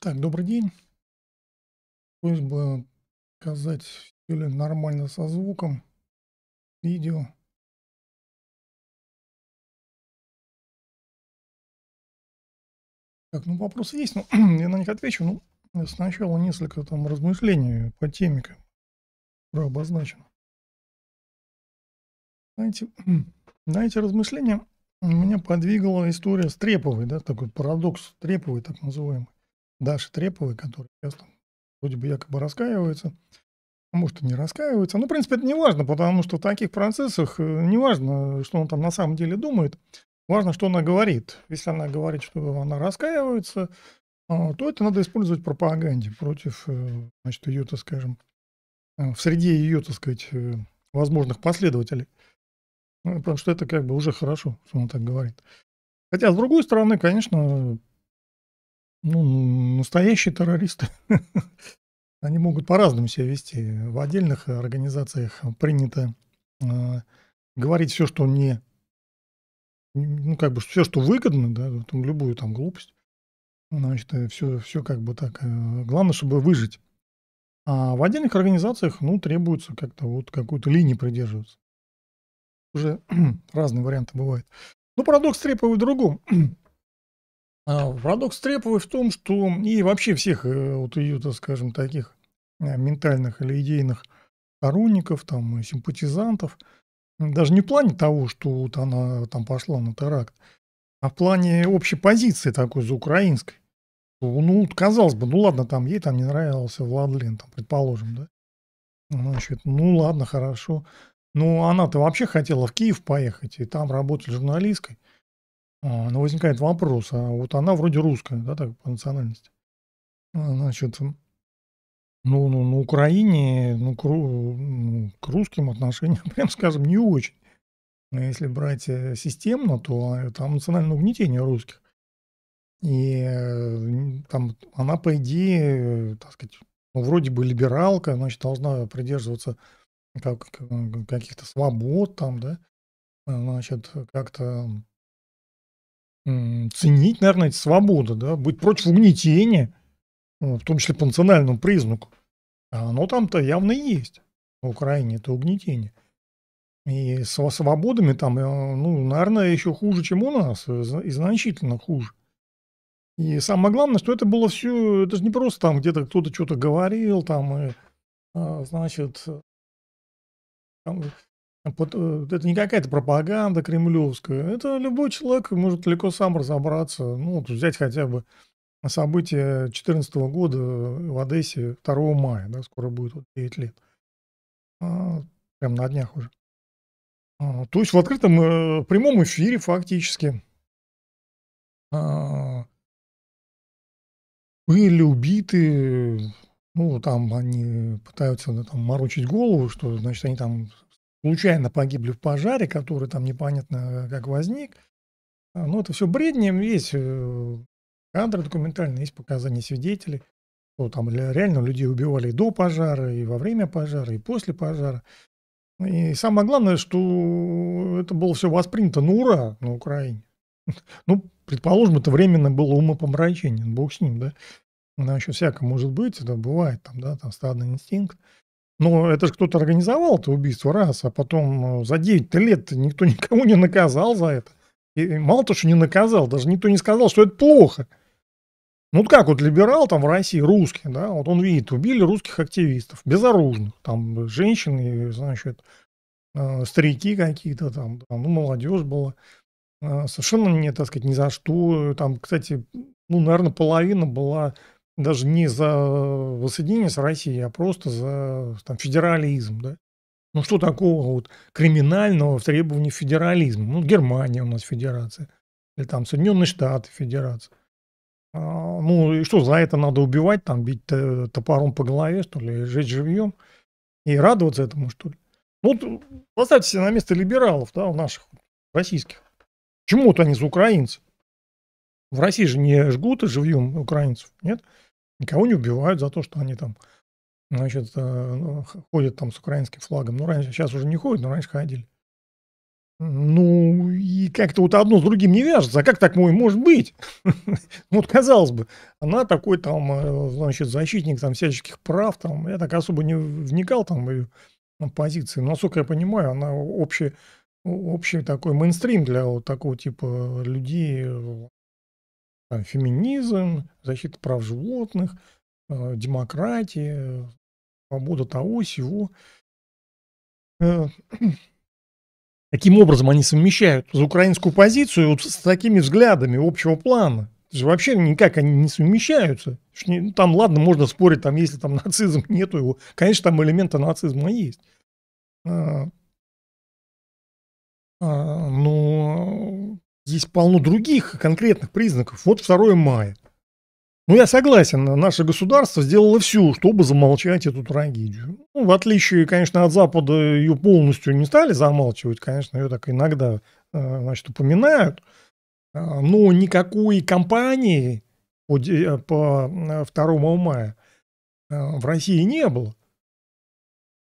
Так, добрый день. Просьба показать, все ли нормально со звуком, видео. Так, ну вопросы есть, но я на них отвечу. Ну, сначала несколько там размышлений по теме, которая обозначена. Знаете, на эти размышления меня подвигала история с Треповой, да, такой парадокс Треповой, так называемый. Даши Треповой, которая сейчас там вроде бы якобы раскаивается, а может, и не раскаивается. Ну, в принципе, это не важно, потому что в таких процессах э, не важно, что он там на самом деле думает, важно, что она говорит. Если она говорит, что она раскаивается, э, то это надо использовать в пропаганде против, э, значит, ее, так скажем, в среде ее, так сказать, возможных последователей. Ну, потому что это как бы уже хорошо, что она так говорит. Хотя, с другой стороны, конечно, ну, настоящие террористы, они могут по-разному себя вести. В отдельных организациях принято э, говорить все, что не, ну, как бы все, что выгодно, да, там, любую там глупость. Значит, все, э, все как бы так. Э, главное, чтобы выжить. А в отдельных организациях, ну, требуется как-то вот какую-то линию придерживаться. Уже разные варианты бывают. Но ну, парадокс трепа в другом. А, парадокс Треповой в том, что и вообще всех э, вот ее, так скажем, таких э, ментальных или идейных сторонников, там, симпатизантов, даже не в плане того, что вот она там пошла на теракт, а в плане общей позиции такой за украинской. Ну, казалось бы, ну ладно, там ей там не нравился Владлен, там, предположим, да? Значит, ну ладно, хорошо. Но ну, она-то вообще хотела в Киев поехать, и там работать журналисткой. А, но возникает вопрос, а вот она вроде русская, да, так, по национальности. А, значит, ну, ну, на Украине ну, к, ну, к русским отношениям, прям скажем, не очень. Но а если брать э, системно, то э, там национальное угнетение русских. И э, там она, по идее, так сказать, ну, вроде бы либералка, значит, должна придерживаться как, каких-то свобод там, да, значит, как-то ценить, наверное, эти свободы, да, быть против угнетения, в том числе по национальному признаку. А оно там-то явно есть. В Украине это угнетение. И с свободами там, э, ну, наверное, еще хуже, чем у нас, э, и значительно хуже. И самое главное, что это было все, это же не просто там где-то кто-то что-то говорил, там, и, э, а, значит, там, это не какая-то пропаганда кремлевская. Это любой человек может легко сам разобраться. Ну, вот взять хотя бы события 2014 года в Одессе 2 мая, да, скоро будет вот 9 лет. А, прям на днях уже. А, то есть в открытом, э, прямом эфире фактически а, были убиты, ну, там они пытаются да, там, морочить голову, что, значит, они там случайно погибли в пожаре, который там непонятно э, как возник. А, Но ну, это все бредни, есть э, кадры документальные, есть показания свидетелей, что там реально людей убивали и до пожара, и во время пожара, и после пожара. И самое главное, что это было все воспринято на ура на Украине. Ну, предположим, это временно было умопомрачение, бог с ним, да. Она еще всякое может быть, это бывает, там, да, там стадный инстинкт. Но это же кто-то организовал это убийство, раз, а потом э, за 9 лет никто никого не наказал за это. И мало того, что не наказал, даже никто не сказал, что это плохо. Ну вот как вот либерал там в России, русский, да, вот он видит, убили русских активистов, безоружных, там э, женщины, значит, э, старики какие-то там, ну, молодежь была. Совершенно не, так сказать, ни за что. Там, кстати, ну, наверное, половина была даже не за воссоединение с Россией, а просто за там, федерализм. Да? Ну что такого вот криминального в требовании федерализма? Ну Германия у нас федерация, или там Соединенные Штаты федерация. А, ну и что, за это надо убивать, там бить э, топором по голове, что ли, жить живьем и радоваться этому, что ли? Ну вот поставьте себе на место либералов, да, наших российских. Почему-то они за украинцев. В России же не жгут и живьем украинцев, нет? Никого не убивают за то, что они там, значит, э, ну, ходят там с украинским флагом. Ну, раньше, сейчас уже не ходят, но раньше ходили. Ну, и как-то вот одно с другим не вяжется. А как так мой, может быть? вот, казалось бы, она такой там, э, значит, защитник там всяческих прав, там, я так особо не вникал там в ее ну, позиции. Но, насколько я понимаю, она общий, общий такой мейнстрим для вот такого типа людей э, там, феминизм, защита прав животных, э, демократия, свобода того, сего. Э, Таким образом они совмещают украинскую позицию вот с такими взглядами общего плана. Это же вообще никак они не совмещаются. Ну, там, ладно, можно спорить, там, если там нацизм, нету его. Конечно, там элементы нацизма есть. А, а, но есть полно других конкретных признаков. Вот 2 мая. Ну, я согласен, наше государство сделало все, чтобы замолчать эту трагедию. Ну, в отличие, конечно, от Запада ее полностью не стали замалчивать, конечно, ее так иногда э, значит, упоминают, а, но никакой кампании по 2 э, э, мая в России не было.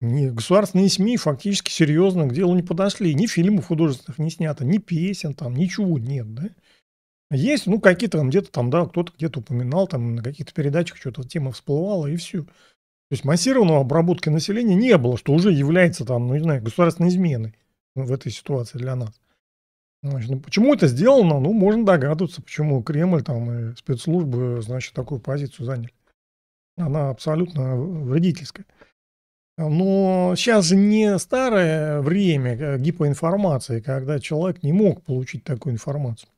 Не государственные СМИ фактически серьезно к делу не подошли. Ни фильмов художественных не снято, ни песен там, ничего нет, да. Есть, ну, какие-то там где-то там, да, кто-то где-то упоминал, там на каких-то передачах что-то тема всплывала, и все. То есть массированного обработки населения не было, что уже является там, ну, не знаю, государственной изменой в этой ситуации для нас. Значит, ну, почему это сделано? Ну, можно догадываться, почему Кремль там и спецслужбы, значит, такую позицию заняли. Она абсолютно вредительская. Но сейчас же не старое время э, гипоинформации, когда человек не мог получить такую информацию.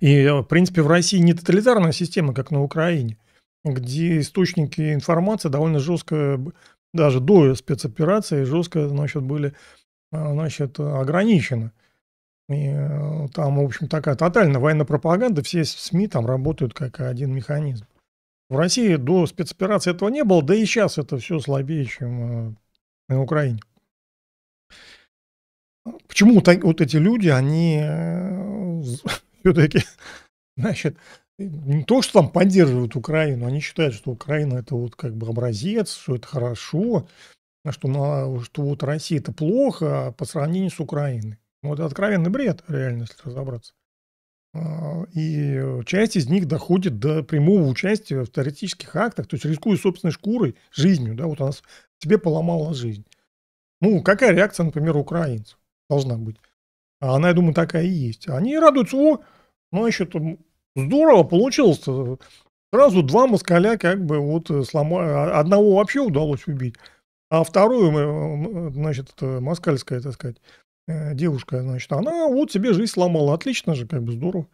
И, э, в принципе, в России не тоталитарная система, как на Украине, где источники информации довольно жестко, даже до спецоперации, жестко значит, были э, значит, ограничены. И там, в общем, такая тотальная военная пропаганда, все СМИ там работают как один механизм. В России до спецоперации этого не было, да и сейчас это все слабее, чем э, на Украине. Почему вот эти люди, они э, все-таки, значит, не то, что там поддерживают Украину, они считают, что Украина это вот как бы образец, что это хорошо, а что, на, что вот Россия это плохо по сравнению с Украиной. Вот откровенный бред, реально, если разобраться. А, и э, часть из них доходит до прямого участия в террористических актах, то есть рискуя собственной шкурой, жизнью, да, вот она тебе поломала жизнь. Ну, какая реакция, например, украинцев должна быть? А она, я думаю, такая и есть. Они радуются, о, ну, а еще там здорово получилось. Сразу два москаля как бы вот э, сломали. Одного вообще удалось убить, а вторую, э, значит, москальская, так сказать, Э, девушка, значит, она вот себе жизнь сломала, отлично же, как бы здорово.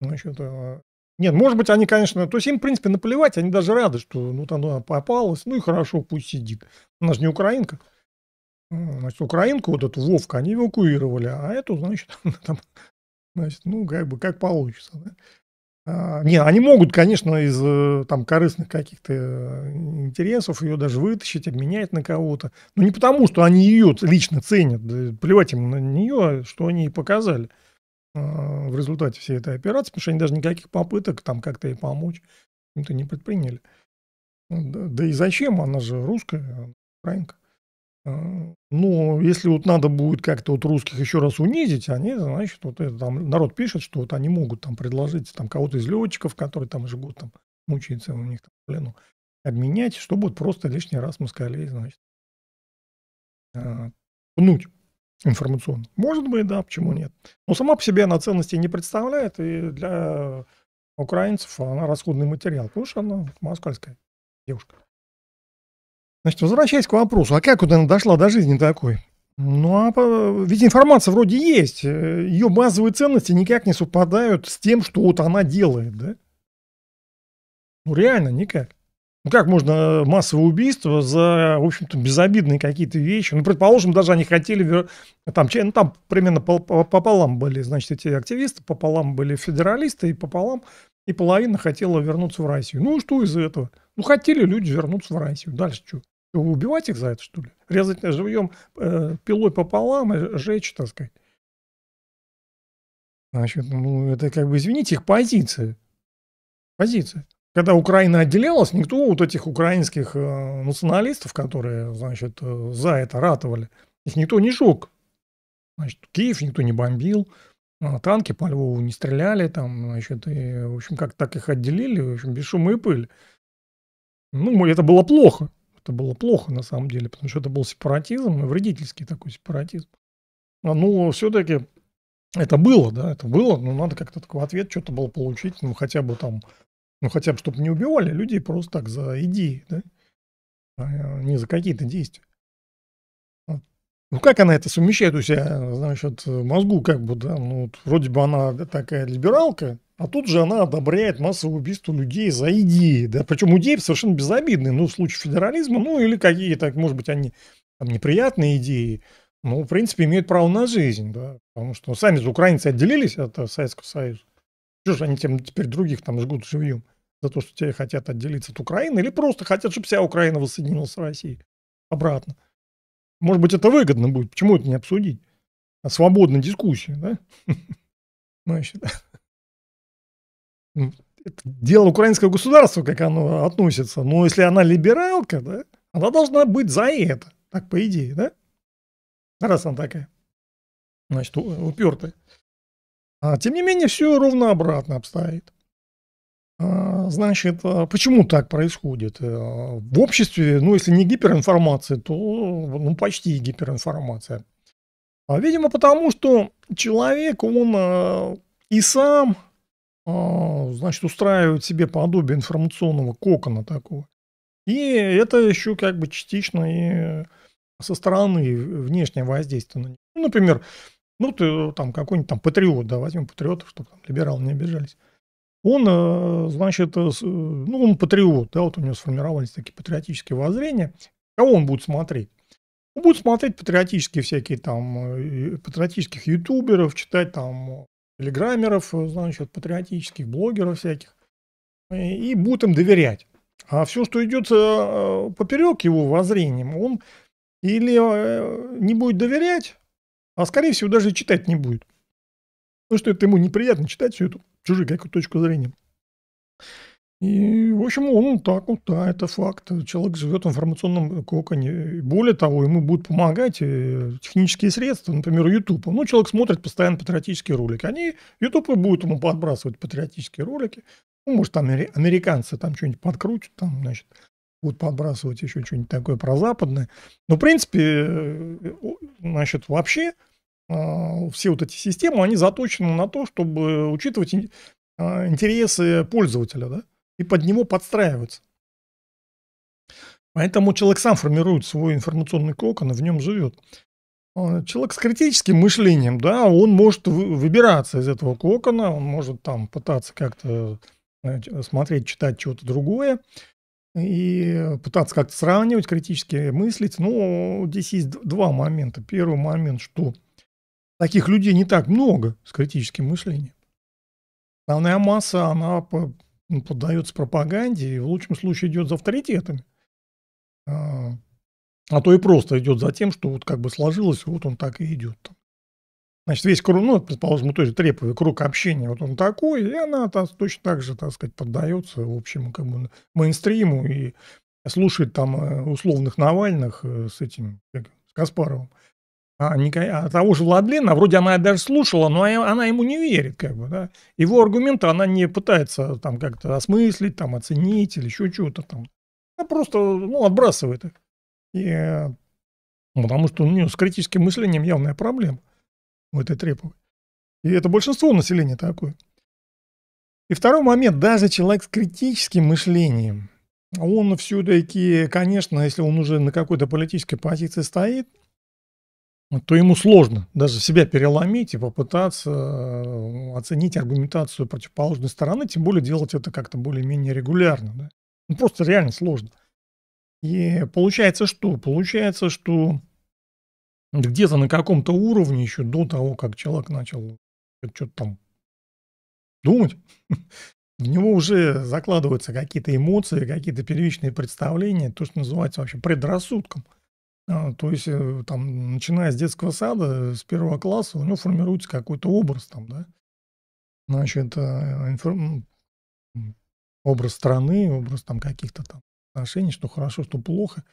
Значит, э, нет, может быть, они, конечно, то есть им, в принципе, наплевать, они даже рады, что вот она попалась, ну и хорошо, пусть сидит. Она же не украинка. Значит, украинку вот эту Вовка они эвакуировали, а эту, значит, там, значит, ну, как бы, как получится, да? А, не, они могут, конечно, из э, там корыстных каких-то э, интересов ее даже вытащить, обменять на кого-то. Но не потому, что они ее лично ценят, плевать им на нее, что они ей показали а, в результате всей этой операции, потому что они даже никаких попыток там как-то ей помочь то не предприняли. Ну, да, да и зачем? Она же русская, украинка. Э, но если вот надо будет как-то вот русских еще раз унизить, они, значит, вот это, там народ пишет, что вот они могут там предложить там кого-то из летчиков, которые там же будут там мучиться у них там плену, обменять, чтобы вот просто лишний раз москалей, значит, э, пнуть информационно. Может быть, да, почему нет. Но сама по себе она ценности не представляет, и для украинцев она расходный материал, потому что она москальская девушка. Значит, возвращаясь к вопросу, а как вот она дошла до жизни такой? Ну, а ведь информация вроде есть. Э, Ее базовые ценности никак не совпадают с тем, что вот она делает, да? Ну, реально, никак. Ну, как можно э, массовое убийство за, в общем-то, безобидные какие-то вещи? Ну, предположим, даже они хотели, там, ну, там примерно пополам были, значит, эти активисты, пополам были федералисты, и пополам, и половина хотела вернуться в Россию. Ну, что из этого? Ну, хотели люди вернуться в Россию. Дальше что? убивать их за это, что ли? Резать живьем э, пилой пополам и жечь, так сказать. Значит, ну, это как бы, извините, их позиция. Позиция. Когда Украина отделялась, никто вот этих украинских э, националистов, которые, значит, э, за это ратовали, их никто не жег. Значит, Киев никто не бомбил, а, танки по Львову не стреляли там, значит, и, в общем, как так их отделили, в общем, без шума и пыли. Ну, это было плохо. Это было плохо на самом деле, потому что это был сепаратизм, и ну, вредительский такой сепаратизм. А, ну, все-таки это было, да, это было, но надо как-то в ответ что-то было получить, ну, хотя бы там, ну, хотя бы, чтобы не убивали людей просто так за идеи, да, а не за какие-то действия. Ну, как она это совмещает у себя, значит, мозгу как бы, да, ну, вот вроде бы она такая либералка, а тут же она одобряет массовое убийство людей за идеи. Да? Причем идеи совершенно безобидные. Ну, в случае федерализма, ну, или какие-то, может быть, они там, неприятные идеи. Ну, в принципе, имеют право на жизнь, да. Потому что ну, сами же украинцы отделились от э, Советского Союза. Что же они тем, теперь других там жгут живьем за то, что те хотят отделиться от Украины, или просто хотят, чтобы вся Украина воссоединилась с Россией обратно. Может быть, это выгодно будет. Почему это не обсудить? А свободная дискуссия, да? Значит, ну, дело украинского государства, как оно относится. Но если она либералка, да, она должна быть за это. Так, по идее, да? Раз она такая. Значит, упертая. А, тем не менее, все ровно обратно обстоит. А, значит, а почему так происходит? Э, в обществе, ну, если не гиперинформация, то ну, почти гиперинформация. А, видимо, потому что человек, он э, и сам а, значит, устраивают себе подобие информационного кокона такого. И это еще как бы частично и со стороны внешнего воздействия на них. Ну, например, ну, ты э, там какой-нибудь там патриот, да, возьмем патриотов, чтобы там либералы не обижались. Он, э, значит, э, ну, он патриот, да, вот у него сформировались такие патриотические воззрения. Кого а он будет смотреть? Он будет смотреть патриотические всякие там, патриотических ютуберов, читать там телеграммеров, э, значит, патриотических блогеров всяких, э, и будут им доверять. А все, что идет э, поперек его воззрением, он или не будет доверять, а скорее всего даже читать не будет. Потому что это ему неприятно читать всю эту чужую какую-то точку зрения. И, в общем, он так вот, да, это факт. Человек живет в информационном коконе. более того, ему будут помогать э, технические средства, например, YouTube. Ну, человек смотрит постоянно патриотические ролики. Они, YouTube будет ему подбрасывать патриотические ролики. Ну, может, там американцы там что-нибудь подкрутят, там, значит, будут подбрасывать еще что-нибудь такое прозападное. Но, в принципе, э, значит, вообще а, все вот эти системы, они заточены на то, чтобы учитывать а, интересы пользователя, да? и под него подстраиваются. Поэтому человек сам формирует свой информационный кокон и в нем живет. А, человек с критическим мышлением, да, он может выбираться из этого кокона, он может там пытаться как-то смотреть, читать чего-то другое и пытаться как-то сравнивать, критически мыслить. Но здесь есть два момента. Первый момент, что таких людей не так много с критическим мышлением. Основная масса, она ну, поддается пропаганде и в лучшем случае идет за авторитетами. А, а, то и просто идет за тем, что вот как бы сложилось, вот он так и идет. Там. Значит, весь круг, ну, предположим, мы тоже треповый круг общения, вот он такой, и она там, точно так же, так сказать, поддается в общему как бы мейнстриму и слушает там э, условных Навальных э, с этим, с Каспаровым а, не, а того же Владлена, вроде она даже слушала, но она ему не верит, как бы, да. Его аргументы она не пытается там как-то осмыслить, там, оценить или еще что-то там. Она просто, ну, отбрасывает их. И, э, потому что у нее с критическим мышлением явная проблема у этой треповой. И это большинство населения такое. И второй момент, даже человек с критическим мышлением, он все-таки, конечно, если он уже на какой-то политической позиции стоит, то ему сложно даже себя переломить и попытаться э, оценить аргументацию противоположной стороны, тем более делать это как-то более-менее регулярно. Да? Ну, просто реально сложно. И получается что? Получается, что где-то на каком-то уровне еще до того, как человек начал что-то там думать, в него уже закладываются какие-то эмоции, какие-то первичные представления, то, что называется вообще предрассудком – а, то есть, э, там, начиная с детского сада, с первого класса, у него формируется какой-то образ там, да. Значит, а, информ... образ страны, образ там каких-то там отношений, что хорошо, что плохо.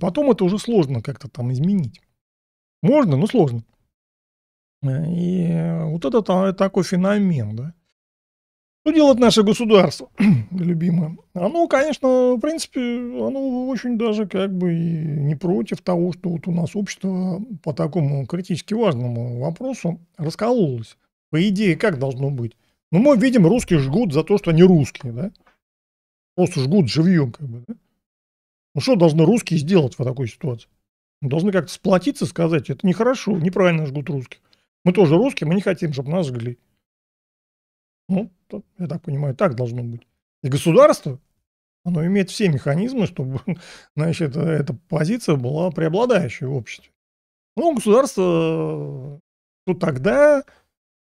Потом это уже сложно как-то там изменить. Можно, но сложно. Э, и вот это такой феномен, да. Что делает наше государство, любимое? Оно, конечно, в принципе, оно очень даже как бы и не против того, что вот у нас общество по такому критически важному вопросу раскололось. По идее, как должно быть? Ну, мы видим, русские жгут за то, что они русские, да? Просто жгут живьем, как бы, да? Ну, что должны русские сделать в такой ситуации? Мы ну, должны как-то сплотиться, сказать, это нехорошо, неправильно жгут русских. Мы тоже русские, мы не хотим, чтобы нас жгли. Ну, я так понимаю, так должно быть. И государство, оно имеет все механизмы, чтобы значит, э, эта позиция была преобладающей в обществе. Ну, государство э, то тогда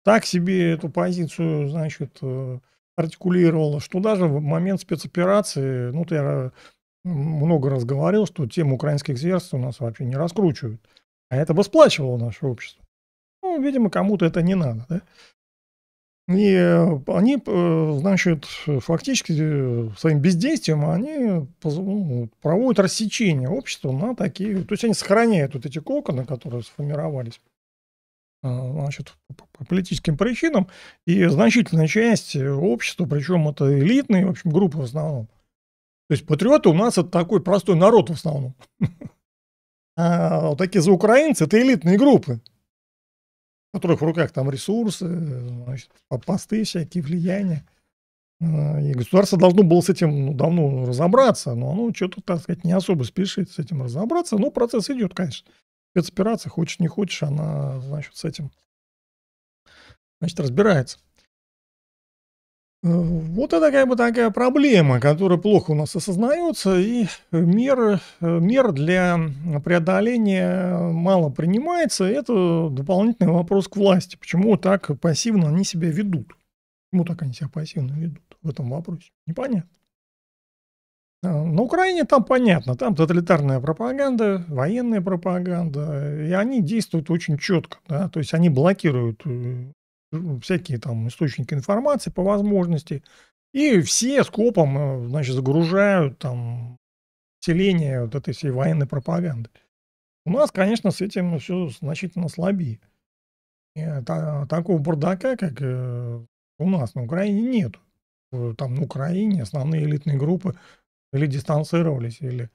так себе эту позицию, значит, э, артикулировало, что даже в момент спецоперации, ну, я много раз говорил, что тему украинских зверств у нас вообще не раскручивают. А это бы сплачивало наше общество. Ну, видимо, кому-то это не надо, да? И э, они, э, значит, фактически э, своим бездействием они ну, проводят рассечение общества на такие... То есть они сохраняют вот эти коконы, которые сформировались значит, по политическим причинам, и значительная часть общества, причем это элитные, в общем, группы в основном. То есть патриоты у нас это такой простой народ в основном. А вот такие за украинцы это элитные группы которых в руках там ресурсы, значит, посты всякие, влияния. А, и государство должно было с этим ну, давно разобраться, но оно что-то, так сказать, не особо спешит с этим разобраться, но процесс идет, конечно. Спецоперация, хочешь не хочешь, она, значит, с этим, значит, разбирается. Вот это как бы такая проблема, которая плохо у нас осознается, и мер, мер для преодоления мало принимается. Это дополнительный вопрос к власти. Почему так пассивно они себя ведут? Почему так они себя пассивно ведут в этом вопросе? Непонятно. А, на Украине там понятно, там тоталитарная пропаганда, военная пропаганда, и они действуют очень четко, да, то есть они блокируют э, ну, всякие там источники информации по возможности. И все скопом, э, значит, загружают там селение вот этой всей военной пропаганды. У нас, конечно, с этим все значительно слабее. И, та, такого бардака, как э, у нас на Украине, нет. Там на Украине основные элитные группы или дистанцировались, или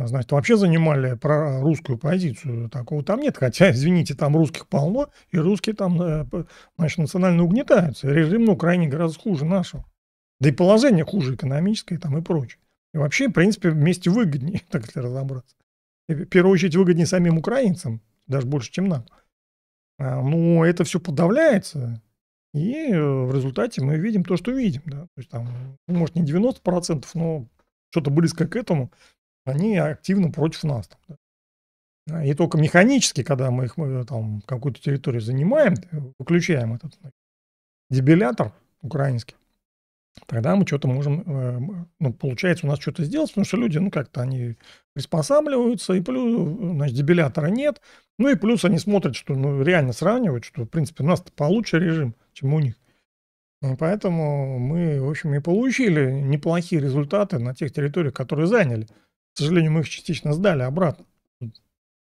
а, значит, вообще занимали про русскую позицию. Э, такого там нет, хотя, извините, там русских полно, и русские там, э, значит, национально угнетаются. Режим на ну, Украине гораздо хуже нашего. Да и положение хуже экономическое там и прочее. И вообще, в принципе, вместе выгоднее, так если разобраться. И, в первую очередь, выгоднее самим украинцам, даже больше, чем нам. А, но ну, это все подавляется, и э, в результате мы видим то, что видим. Да? То есть там, может, не 90%, но что-то близко к этому они активно против нас. А, и только механически, когда мы их э, там какую-то территорию занимаем, э, выключаем этот э, дебилятор украинский, тогда мы что-то можем, ну, получается у нас что-то сделать, потому что люди, ну, как-то они приспосабливаются, и плюс, значит, дебилятора нет, ну, и плюс они смотрят, что, ну, реально сравнивают, что, в принципе, у нас получше режим, чем у них. И поэтому мы, в общем, и получили неплохие результаты на тех территориях, которые заняли. К сожалению, мы их частично сдали обратно.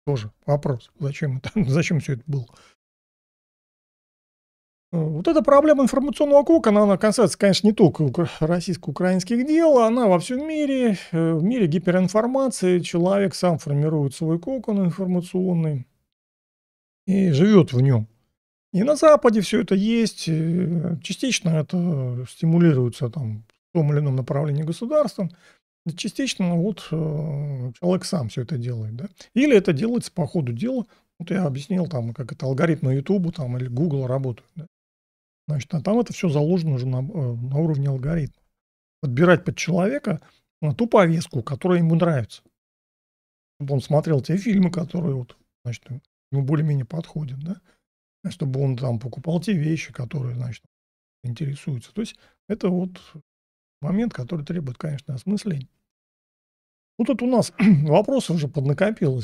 Тоже вопрос, зачем, это, зачем все это было. Э, вот эта проблема информационного кокона, она касается, конечно, не только российско-украинских дел, она во всем мире, э, в мире гиперинформации, человек сам формирует свой кокон информационный и живет в нем. И на Западе все это есть, э, частично это стимулируется там, в том или ином направлении государством, Частично ну, вот э, человек сам все это делает, да. Или это делается по ходу дела. Вот я объяснил там, как это алгоритмы YouTube там, или Google работают. Да? Значит, а там это все заложено уже на, э, на уровне алгоритма. Подбирать под человека на э, ту повестку, которая ему нравится. Чтобы он смотрел те фильмы, которые вот, значит, ему более-менее подходят, да. Чтобы он там покупал те вещи, которые, значит, интересуются. То есть это вот момент, который требует, конечно, осмысления. Ну, тут у нас вопросов уже поднакопилось.